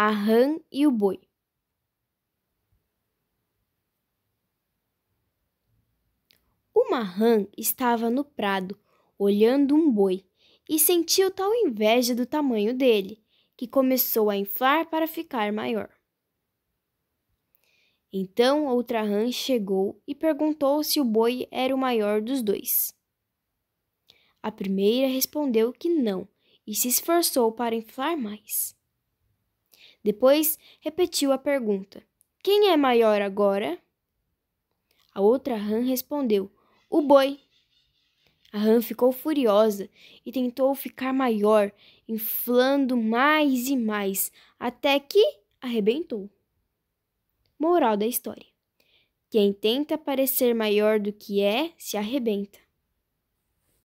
a rã e o boi. Uma rã estava no prado, olhando um boi, e sentiu tal inveja do tamanho dele, que começou a inflar para ficar maior. Então outra rã chegou e perguntou se o boi era o maior dos dois. A primeira respondeu que não e se esforçou para inflar mais. Depois repetiu a pergunta: Quem é maior agora? A outra rã respondeu: O boi. A rã ficou furiosa e tentou ficar maior, inflando mais e mais, até que arrebentou. Moral da história: Quem tenta parecer maior do que é, se arrebenta.